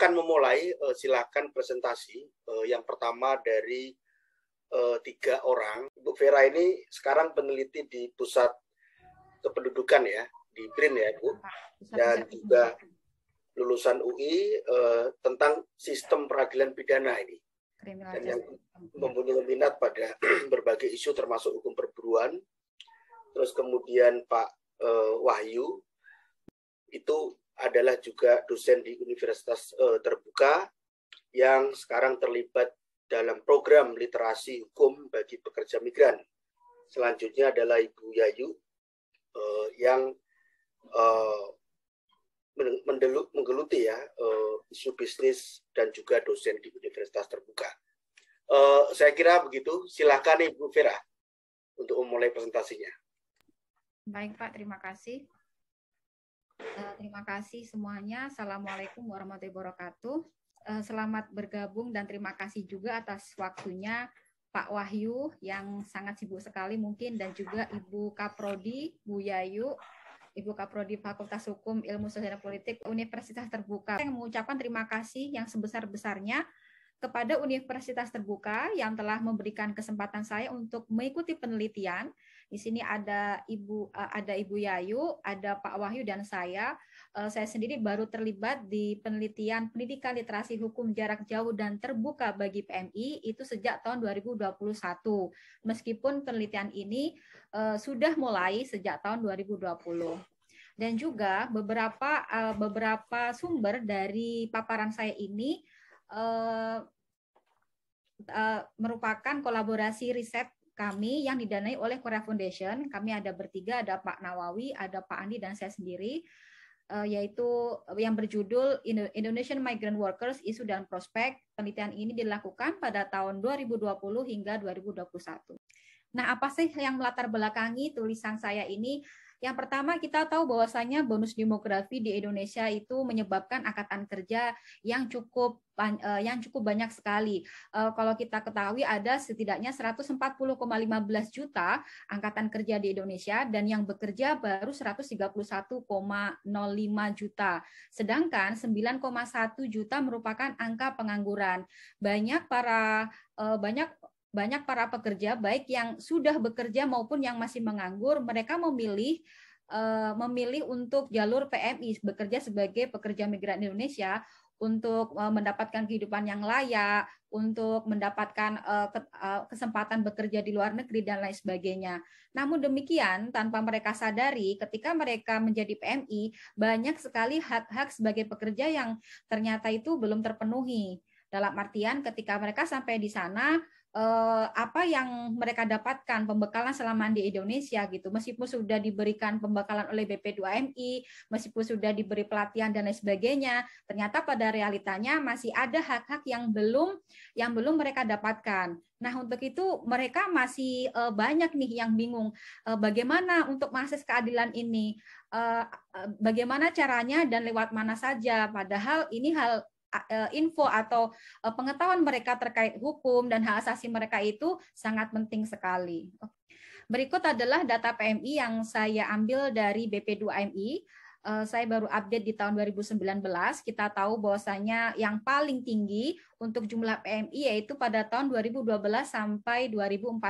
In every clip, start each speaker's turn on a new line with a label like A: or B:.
A: akan memulai uh, silakan presentasi uh, yang pertama dari uh, tiga orang. Bu Vera ini sekarang peneliti di pusat kependudukan ya di BRIN ya Bu dan juga lulusan UI uh, tentang sistem peradilan pidana ini dan yang mempunyai minat pada berbagai isu termasuk hukum perburuan terus kemudian Pak uh, Wahyu itu adalah juga dosen di universitas uh, terbuka yang sekarang terlibat dalam program literasi hukum bagi pekerja migran. Selanjutnya adalah Ibu Yayu uh, yang uh, menggeluti ya uh, isu bisnis dan juga dosen di universitas terbuka. Uh, saya kira begitu. Silakan Ibu Vera untuk memulai presentasinya.
B: Baik Pak, terima kasih. Eh, terima kasih semuanya. Assalamualaikum warahmatullahi wabarakatuh. Eh, selamat bergabung dan terima kasih juga atas waktunya Pak Wahyu yang sangat sibuk sekali mungkin dan juga Ibu Kaprodi Bu Yayu Ibu Kaprodi Fakultas Hukum Ilmu Sosial Politik Universitas Terbuka. Saya mengucapkan terima kasih yang sebesar-besarnya kepada Universitas Terbuka yang telah memberikan kesempatan saya untuk mengikuti penelitian di sini ada Ibu eh, ada Ibu Yayu, ada Pak Wahyu dan saya. Eh, saya sendiri baru terlibat di penelitian pendidikan literasi hukum jarak jauh dan terbuka bagi PMI itu sejak tahun 2021. Meskipun penelitian ini eh, sudah mulai sejak tahun 2020 dan juga beberapa beberapa sumber dari paparan saya ini merupakan kolaborasi riset kami yang didanai oleh Korea Foundation. Kami ada bertiga, ada Pak Nawawi, ada Pak Andi, dan saya sendiri, eh, yaitu eh, yang berjudul Indonesian Migrant Workers, Isu dan Prospek. Penelitian ini dilakukan pada tahun 2020 hingga 2021. Nah, apa sih yang melatar belakangi tulisan saya ini? Yang pertama kita tahu bahwasanya bonus demografi di Indonesia itu menyebabkan angkatan kerja yang cukup eh, yang cukup banyak sekali. Eh, kalau kita ketahui ada setidaknya 140,15 juta angkatan kerja di Indonesia dan yang bekerja baru 131,05 juta. Sedangkan 9,1 juta merupakan angka pengangguran. Banyak para eh, banyak banyak para pekerja baik yang sudah bekerja maupun yang masih menganggur mereka memilih eh, memilih untuk jalur PMI bekerja sebagai pekerja migran Indonesia untuk eh, mendapatkan kehidupan yang layak untuk mendapatkan eh, kesempatan bekerja di luar negeri dan lain sebagainya. Namun demikian tanpa mereka sadari ketika mereka menjadi PMI banyak sekali hak-hak sebagai pekerja yang ternyata itu belum terpenuhi. Dalam artian ketika mereka sampai di sana Eh, apa yang mereka dapatkan pembekalan selama di Indonesia gitu meskipun sudah diberikan pembekalan oleh BP2MI meskipun sudah diberi pelatihan dan lain sebagainya ternyata pada realitanya masih ada hak-hak yang belum yang belum mereka dapatkan Nah, untuk itu mereka masih eh, banyak nih yang bingung eh, bagaimana untuk mengakses keadilan ini, bagaimana caranya dan lewat mana saja. Padahal ini hal E, info atau e, pengetahuan mereka terkait hukum dan hak asasi mereka itu sangat penting sekali. Berikut adalah data PMI yang saya ambil dari BP2MI e, saya baru update di tahun 2019, kita tahu bahwasanya yang paling tinggi untuk jumlah PMI yaitu pada tahun 2012 sampai 2014.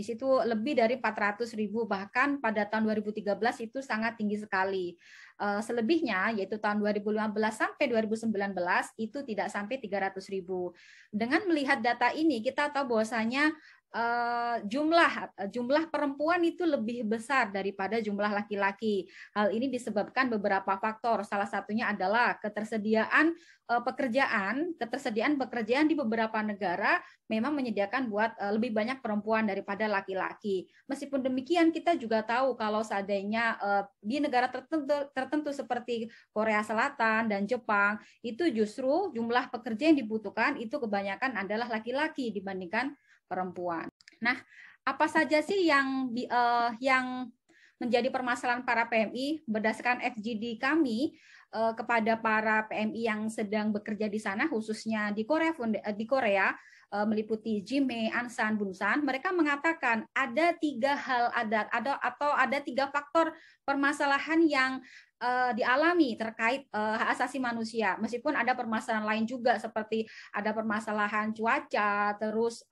B: Di situ lebih dari 400 ribu, bahkan pada tahun 2013 itu sangat tinggi sekali. Eh, selebihnya, yaitu tahun 2015 sampai 2019, itu tidak sampai 300 ribu. Dengan melihat data ini, kita tahu bahwasanya Eh, jumlah eh, jumlah perempuan itu lebih besar daripada jumlah laki-laki. Hal ini disebabkan beberapa faktor. Salah satunya adalah ketersediaan eh, pekerjaan, ketersediaan pekerjaan di beberapa negara memang menyediakan buat lebih banyak perempuan daripada laki-laki. Meskipun demikian kita juga tahu kalau seandainya di negara tertentu tertentu seperti Korea Selatan dan Jepang itu justru jumlah pekerja yang dibutuhkan itu kebanyakan adalah laki-laki dibandingkan perempuan. Nah, apa saja sih yang uh, yang menjadi permasalahan para PMI berdasarkan FGD kami uh, kepada para PMI yang sedang bekerja di sana khususnya di Korea eh, di Korea uh, meliputi Jime, Ansan, Bunsan, mereka mengatakan ada tiga hal ada ada atau ada tiga faktor permasalahan yang dialami terkait hak asasi manusia meskipun ada permasalahan lain juga seperti ada permasalahan cuaca terus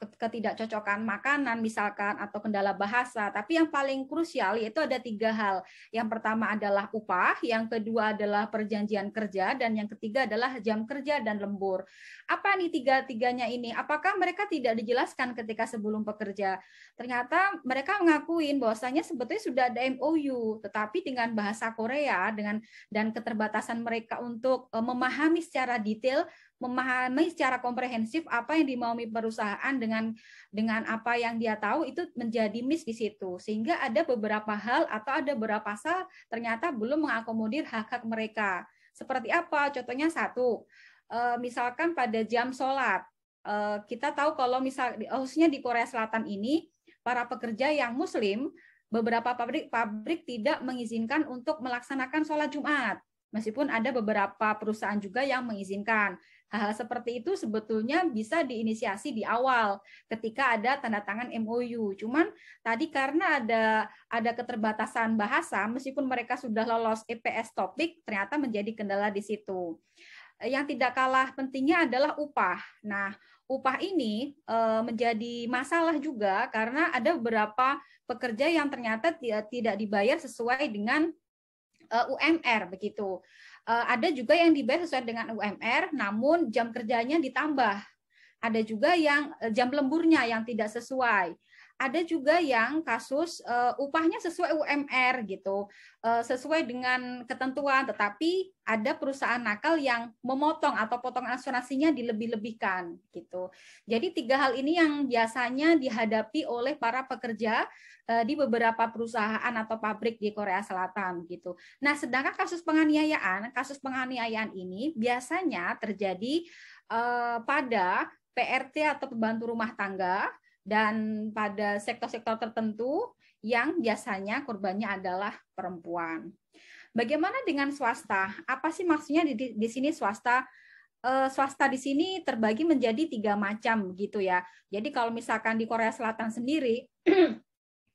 B: ketidakcocokan makanan misalkan atau kendala bahasa. Tapi yang paling krusial yaitu ada tiga hal. Yang pertama adalah upah, yang kedua adalah perjanjian kerja, dan yang ketiga adalah jam kerja dan lembur. Apa nih tiga-tiganya ini? Apakah mereka tidak dijelaskan ketika sebelum pekerja? Ternyata mereka mengakui bahwasanya sebetulnya sudah ada MOU, tetapi dengan bahasa Korea dengan dan keterbatasan mereka untuk eh, memahami secara detail memahami secara komprehensif apa yang dimaumi perusahaan dengan dengan apa yang dia tahu itu menjadi miss di situ sehingga ada beberapa hal atau ada beberapa pasal ternyata belum mengakomodir hak-hak mereka seperti apa contohnya satu eh, misalkan pada jam sholat eh, kita tahu kalau misal khususnya di Korea Selatan ini para pekerja yang muslim beberapa pabrik pabrik tidak mengizinkan untuk melaksanakan sholat Jumat meskipun ada beberapa perusahaan juga yang mengizinkan. Hal seperti itu sebetulnya bisa diinisiasi di awal ketika ada tanda tangan MOU. Cuman tadi karena ada ada keterbatasan bahasa, meskipun mereka sudah lolos EPS topik, ternyata menjadi kendala di situ. Yang tidak kalah pentingnya adalah upah. Nah, upah ini eh, menjadi masalah juga karena ada beberapa pekerja yang ternyata tidak dibayar sesuai dengan eh, UMR begitu. Eh, ada juga yang dibayar sesuai dengan UMR namun jam kerjanya ditambah ada juga yang eh, jam lemburnya yang tidak sesuai ada juga yang kasus uh, upahnya sesuai UMR gitu, uh, sesuai dengan ketentuan, tetapi ada perusahaan nakal yang memotong atau potong asuransinya dilebih-lebihkan gitu. Jadi tiga hal ini yang biasanya dihadapi oleh para pekerja uh, di beberapa perusahaan atau pabrik di Korea Selatan gitu. Nah, sedangkan kasus penganiayaan, kasus penganiayaan ini biasanya terjadi uh, pada PRT atau pembantu rumah tangga dan pada sektor-sektor tertentu yang biasanya korbannya adalah perempuan. Bagaimana dengan swasta? Apa sih maksudnya di, di sini swasta? E, swasta di sini terbagi menjadi tiga macam gitu ya. Jadi kalau misalkan di Korea Selatan sendiri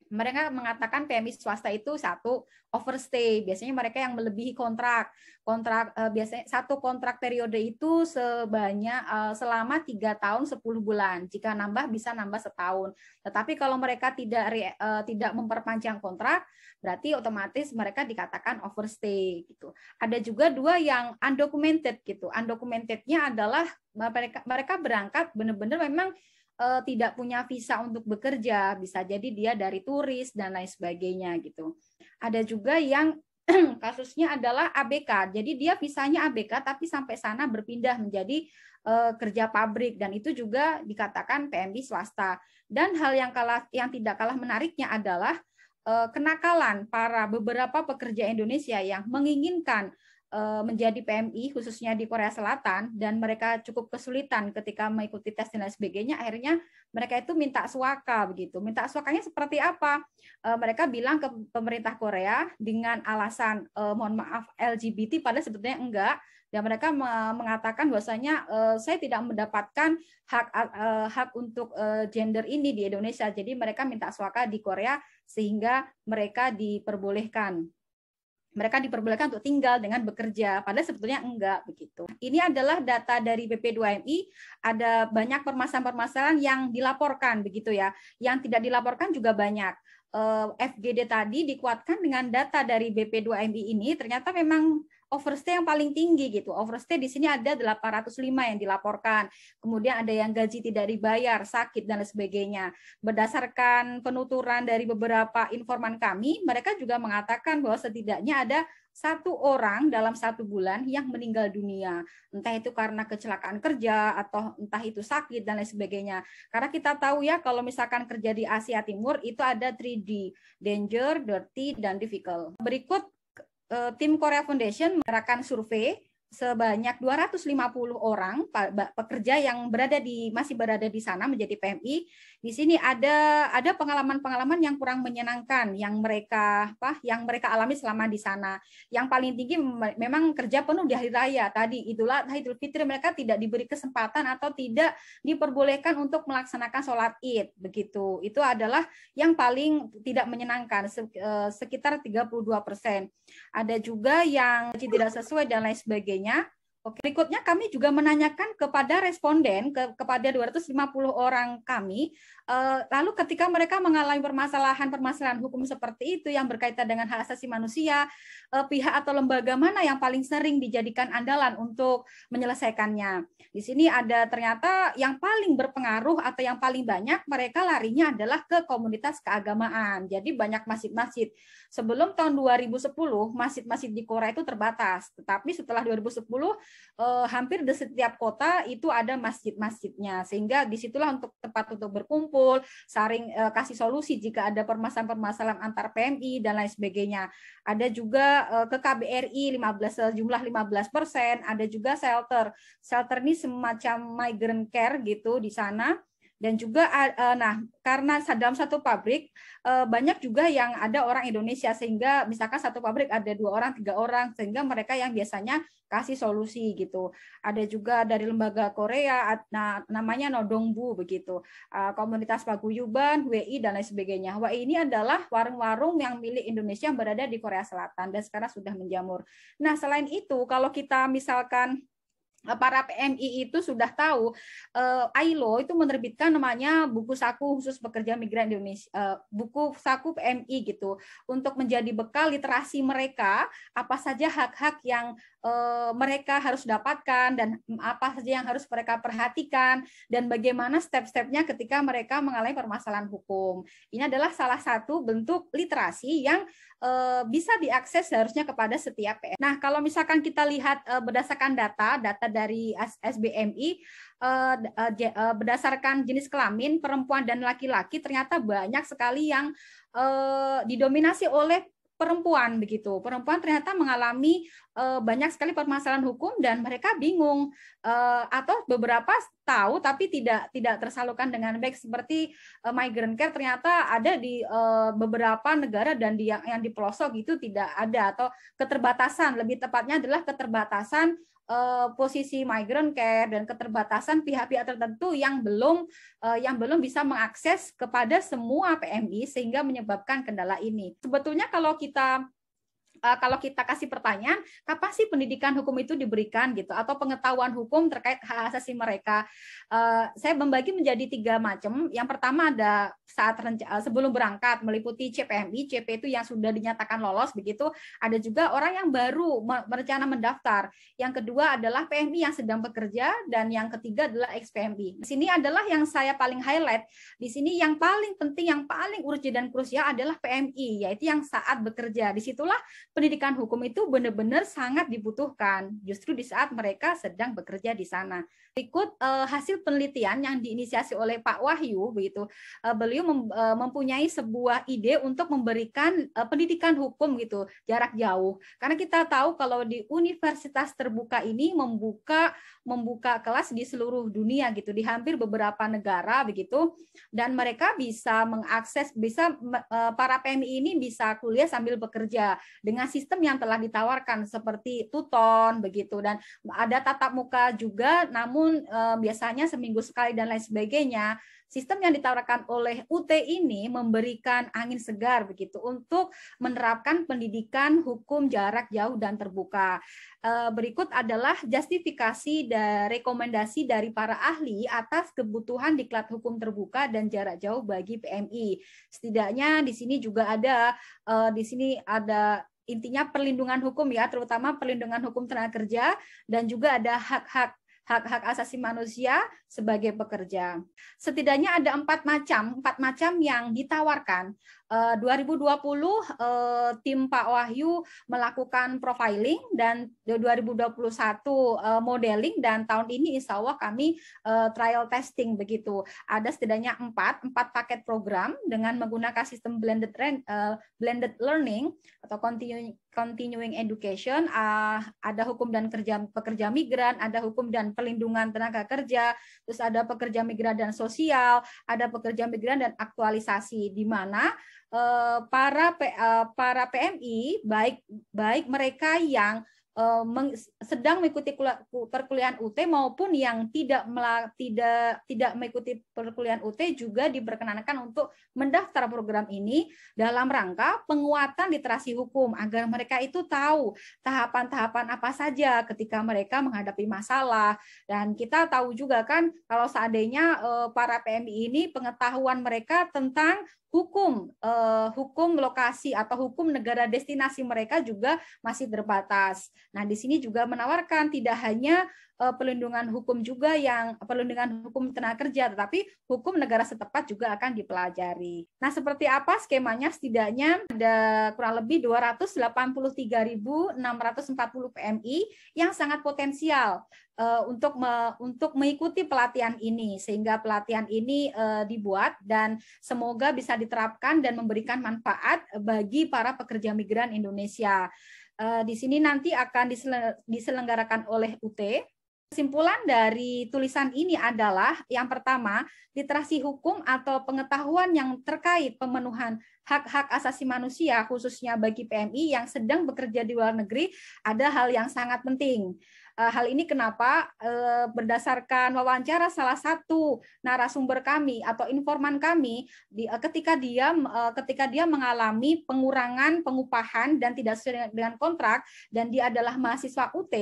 B: mereka mengatakan PMI swasta itu satu overstay. Biasanya mereka yang melebihi kontrak. Kontrak eh, biasanya satu kontrak periode itu sebanyak eh, selama tiga tahun 10 bulan. Jika nambah bisa nambah setahun. Tetapi kalau mereka tidak eh, tidak memperpanjang kontrak, berarti otomatis mereka dikatakan overstay gitu. Ada juga dua yang undocumented gitu. Undocumentednya adalah mereka mereka berangkat benar-benar memang uh, tidak punya visa untuk bekerja, bisa jadi dia dari turis dan lain sebagainya gitu. Ada juga yang kasusnya adalah ABK. Jadi dia visanya ABK tapi sampai sana berpindah menjadi uh, kerja pabrik dan itu juga dikatakan PMB swasta. Dan hal yang kalah yang tidak kalah menariknya adalah uh, kenakalan para beberapa pekerja Indonesia yang menginginkan Eh, menjadi PMI khususnya di Korea Selatan dan mereka cukup kesulitan ketika mengikuti tes dan lain sebagainya akhirnya mereka itu minta suaka begitu minta suakanya seperti apa eh, mereka bilang ke pemerintah Korea dengan alasan eh, mohon maaf LGBT pada sebetulnya enggak dan mereka mengatakan bahwasanya saya tidak mendapatkan hak hak untuk gender ini di Indonesia jadi mereka minta suaka di Korea sehingga mereka diperbolehkan mereka diperbolehkan untuk tinggal dengan bekerja, padahal sebetulnya enggak begitu. Ini adalah data dari BP2MI, ada banyak permasalahan-permasalahan yang dilaporkan begitu ya, yang tidak dilaporkan juga banyak. Eh, FGD tadi dikuatkan dengan data dari BP2MI ini, ternyata memang overstay yang paling tinggi gitu. Overstay di sini ada 805 yang dilaporkan. Kemudian ada yang gaji tidak dibayar, sakit dan lain sebagainya. Berdasarkan penuturan dari beberapa informan kami, mereka juga mengatakan bahwa setidaknya ada satu orang dalam satu bulan yang meninggal dunia. Entah itu karena kecelakaan kerja atau entah itu sakit dan lain sebagainya. Karena kita tahu ya kalau misalkan kerja di Asia Timur itu ada 3D, danger, dirty, dan difficult. Berikut Eh, tim Korea Foundation menggerakkan survei sebanyak 250 orang pekerja yang berada di masih berada di sana menjadi PMI di sini ada ada pengalaman-pengalaman yang kurang menyenangkan yang mereka apa yang mereka alami selama di sana. Yang paling tinggi memang kerja penuh di hari raya tadi itulah hari Idul Fitri mereka tidak diberi kesempatan atau tidak diperbolehkan untuk melaksanakan sholat Id begitu. Itu adalah yang paling tidak menyenangkan eh, sekitar 32 persen. Ada juga yang tidak sesuai dan lain sebagainya. Oke. Berikutnya kami juga menanyakan kepada responden ke, kepada 250 orang kami e, lalu ketika mereka mengalami permasalahan-permasalahan hukum seperti itu yang berkaitan dengan hak asasi manusia e, pihak atau lembaga mana yang paling sering dijadikan andalan untuk menyelesaikannya. Di sini ada ternyata yang paling berpengaruh atau yang paling banyak mereka larinya adalah ke komunitas keagamaan. Jadi banyak masjid-masjid. Sebelum tahun 2010 masjid-masjid di Korea itu terbatas, tetapi setelah 2010 Eh, hampir di setiap kota itu ada masjid-masjidnya sehingga disitulah untuk tempat untuk berkumpul saring eh, kasih solusi jika ada permasalahan-permasalahan antar PMI dan lain sebagainya ada juga eh, ke KBRI 15 jumlah 15 persen ada juga shelter shelter ini semacam migrant care gitu di sana dan juga e, nah karena dalam satu pabrik e, banyak juga yang ada orang Indonesia sehingga misalkan satu pabrik ada dua orang, tiga orang sehingga mereka yang biasanya kasih solusi gitu. Ada juga dari lembaga Korea nah, namanya Nodongbu begitu. Uh, komunitas paguyuban, WI dan lain sebagainya. WI ini adalah warung-warung yang milik Indonesia yang berada di Korea Selatan dan sekarang sudah menjamur. Nah, selain itu kalau kita misalkan Eh, para PMI itu sudah tahu uh, eh, ILO itu menerbitkan namanya buku saku khusus pekerja migran di Indonesia uh, buku saku PMI gitu untuk menjadi bekal literasi mereka apa saja hak-hak yang Eh, mereka harus dapatkan dan apa saja yang harus mereka perhatikan dan bagaimana step-stepnya ketika mereka mengalami permasalahan hukum. Ini adalah salah satu bentuk literasi yang eh, bisa diakses seharusnya kepada setiap PS. Nah, kalau misalkan kita lihat eh, berdasarkan data, data dari SBMI berdasarkan jenis kelamin perempuan dan laki-laki ternyata banyak sekali yang didominasi oleh perempuan begitu. Perempuan ternyata mengalami eh, banyak sekali permasalahan hukum dan mereka bingung eh, atau beberapa tahu tapi tidak tidak tersalurkan dengan baik seperti e, migrant care ternyata ada di beberapa negara dan di yang, yang di pelosok itu tidak ada atau keterbatasan lebih tepatnya adalah keterbatasan uh, posisi migrant care dan keterbatasan pihak-pihak tertentu yang belum uh, yang belum bisa mengakses kepada semua PMI sehingga menyebabkan kendala ini. Sebetulnya kalau kita Eh, kalau kita kasih pertanyaan, kapan sih pendidikan hukum itu diberikan gitu atau pengetahuan hukum terkait hak asasi mereka. Eh, saya membagi menjadi tiga macam. Yang pertama ada saat eh, sebelum berangkat meliputi CPMI, CP itu yang sudah dinyatakan lolos begitu. Ada juga orang yang baru merencana mendaftar. Yang kedua adalah PMI yang sedang bekerja dan yang ketiga adalah XPMI. Di sini adalah yang saya paling highlight. Di sini yang paling penting, yang paling urgent dan krusial adalah PMI, yaitu yang saat bekerja. Disitulah pendidikan hukum itu benar-benar sangat dibutuhkan justru di saat mereka sedang bekerja di sana. Ikut uh, eh, hasil penelitian yang diinisiasi oleh Pak Wahyu begitu. Uh, beliau mem, uh, mempunyai sebuah ide untuk memberikan uh, pendidikan hukum gitu jarak jauh. Karena kita tahu kalau di universitas terbuka ini membuka membuka kelas di seluruh dunia gitu di hampir beberapa negara begitu dan mereka bisa mengakses bisa para PMI ini bisa kuliah sambil bekerja dengan sistem yang telah ditawarkan seperti tuton begitu dan ada tatap muka juga namun eh, biasanya seminggu sekali dan lain sebagainya sistem yang ditawarkan oleh UT ini memberikan angin segar begitu untuk menerapkan pendidikan hukum jarak jauh dan terbuka. Eh, berikut adalah justifikasi dan rekomendasi dari para ahli atas kebutuhan diklat hukum terbuka dan jarak jauh bagi PMI. Setidaknya di sini juga ada eh, di sini ada intinya perlindungan hukum ya, terutama perlindungan hukum tenaga kerja dan juga ada hak-hak hak-hak asasi manusia sebagai pekerja. Setidaknya ada empat macam, empat macam yang ditawarkan. 2020 eh, eh, tim Pak Wahyu melakukan profiling dan 2021 eh, modeling dan tahun ini insya Allah kami trial testing begitu. Ada setidaknya empat, empat paket program dengan menggunakan sistem blended blended learning atau continuing continuing education, ah, ada hukum dan kerja pekerja migran, ada hukum dan pelindungan tenaga kerja, terus ada pekerja migran dan sosial, ada pekerja migran dan aktualisasi di mana eh, para eh, para PMI baik baik mereka yang Eh, sedang mengikuti perkuliahan UT maupun yang tidak tidak tidak mengikuti perkuliahan UT juga diperkenankan untuk mendaftar program ini dalam rangka penguatan literasi hukum agar mereka itu tahu tahapan-tahapan apa saja ketika mereka menghadapi masalah dan kita tahu juga kan kalau seandainya eh, para PMI ini pengetahuan mereka tentang hukum eh, hukum lokasi atau hukum negara destinasi mereka juga masih terbatas. Nah, di sini juga menawarkan tidak hanya Eh, pelindungan hukum juga yang pelindungan hukum tenaga kerja, tetapi hukum negara setempat juga akan dipelajari. Nah, seperti apa skemanya? Setidaknya ada kurang lebih 283.640 PMI yang sangat potensial uh, untuk me, untuk mengikuti pelatihan ini sehingga pelatihan ini uh, dibuat dan semoga bisa diterapkan dan memberikan manfaat bagi para pekerja migran Indonesia. di sini nanti akan diselenggarakan oleh UT Kesimpulan dari tulisan ini adalah yang pertama, literasi hukum atau pengetahuan yang terkait pemenuhan hak-hak asasi manusia khususnya bagi PMI yang sedang bekerja di luar negeri ada hal yang sangat penting. Eh, hal ini kenapa eh, berdasarkan wawancara salah satu narasumber kami atau informan kami eh, ketika dia ketika dia mengalami pengurangan pengupahan dan tidak sesuai dengan kontrak dan dia adalah mahasiswa UT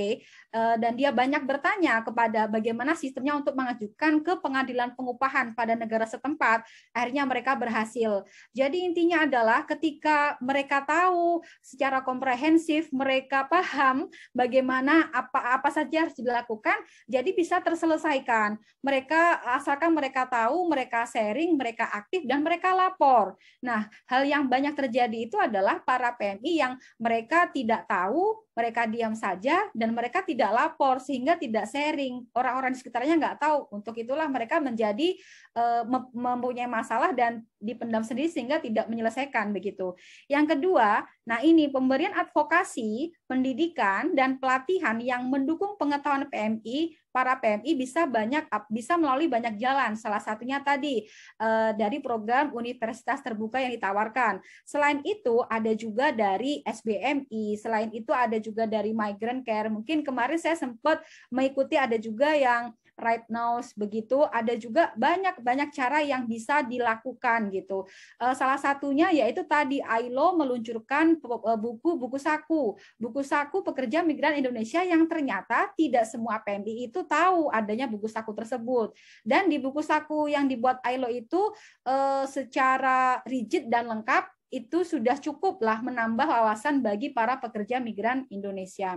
B: dan dia banyak bertanya kepada bagaimana sistemnya untuk mengajukan ke pengadilan pengupahan pada negara setempat akhirnya mereka berhasil. Jadi intinya adalah ketika mereka tahu secara komprehensif mereka paham bagaimana apa apa apa saja harus dilakukan, jadi bisa terselesaikan. Mereka asalkan mereka tahu, mereka sharing, mereka aktif dan mereka lapor. Nah, hal yang banyak terjadi itu adalah para PMI yang mereka tidak tahu mereka diam saja dan mereka tidak lapor sehingga tidak sharing orang-orang di sekitarnya nggak tahu untuk itulah mereka menjadi eh, mempunyai masalah dan dipendam sendiri sehingga tidak menyelesaikan begitu yang kedua nah ini pemberian advokasi pendidikan dan pelatihan yang mendukung pengetahuan PMI para PMI bisa banyak bisa melalui banyak jalan. Salah satunya tadi eh, dari program universitas terbuka yang ditawarkan. Selain itu ada juga dari SBMI, selain itu ada juga dari migrant care. Mungkin kemarin saya sempat mengikuti ada juga yang right now begitu ada juga banyak banyak cara yang bisa dilakukan gitu eh, salah satunya yaitu tadi ILO meluncurkan eh, buku buku saku buku saku pekerja migran Indonesia yang ternyata tidak semua PMI itu tahu adanya buku saku tersebut dan di buku saku yang dibuat ILO itu eh, secara rigid dan lengkap itu sudah cukuplah menambah wawasan bagi para pekerja migran Indonesia.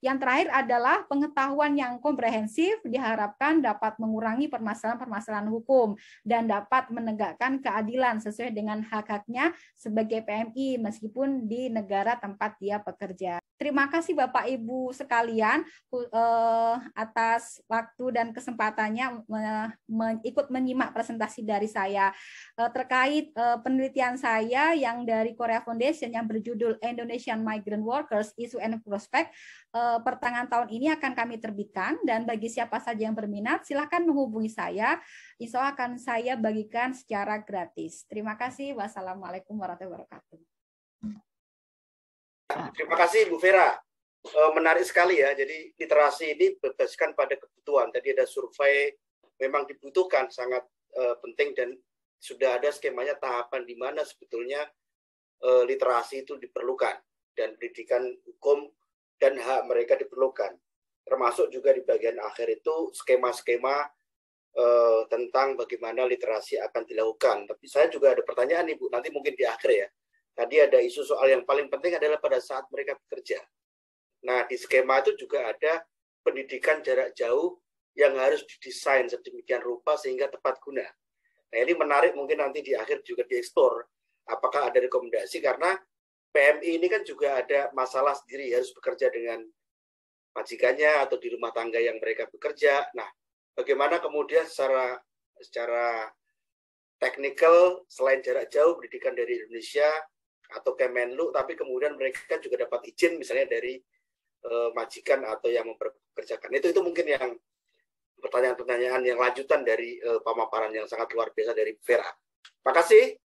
B: Yang terakhir adalah pengetahuan yang komprehensif diharapkan dapat mengurangi permasalahan-permasalahan hukum dan dapat menegakkan keadilan sesuai dengan hak-haknya sebagai PMI meskipun di negara tempat dia bekerja. Terima kasih Bapak Ibu sekalian uh, atas waktu dan kesempatannya me me ikut menyimak presentasi dari saya uh, terkait uh, penelitian saya yang dari Korea Foundation yang berjudul Indonesian Migrant Workers Issue and Prospect uh, pertengahan tahun ini akan kami terbitkan dan bagi siapa saja yang berminat silahkan menghubungi saya Insya Allah akan saya bagikan secara gratis. Terima kasih. Wassalamualaikum warahmatullahi wabarakatuh.
A: Nah. Terima kasih Bu Vera. E, menarik sekali ya. Jadi literasi ini berdasarkan pada kebutuhan. Tadi ada survei memang dibutuhkan sangat e, penting dan sudah ada skemanya tahapan di mana sebetulnya e, literasi itu diperlukan dan pendidikan hukum dan hak mereka diperlukan. Termasuk juga di bagian akhir itu skema-skema tentang bagaimana literasi akan dilakukan. Tapi saya juga ada pertanyaan nih Bu, nanti mungkin di akhir ya. Tadi ada isu soal yang paling penting adalah pada saat mereka bekerja. Nah, di skema itu juga ada pendidikan jarak jauh yang harus didesain sedemikian rupa sehingga tepat guna. Nah, ini menarik mungkin nanti di akhir juga dieksplor apakah ada rekomendasi karena PMI ini kan juga ada masalah sendiri harus bekerja dengan majikannya atau di rumah tangga yang mereka bekerja. Nah, bagaimana kemudian secara secara teknikal selain jarak jauh pendidikan dari Indonesia atau Kemenlu tapi kemudian mereka juga dapat izin misalnya dari uh, majikan atau yang memperkerjakan itu itu mungkin yang
B: pertanyaan-pertanyaan yang
A: lanjutan dari uh, pemaparan yang sangat luar biasa dari Vera. Makasih.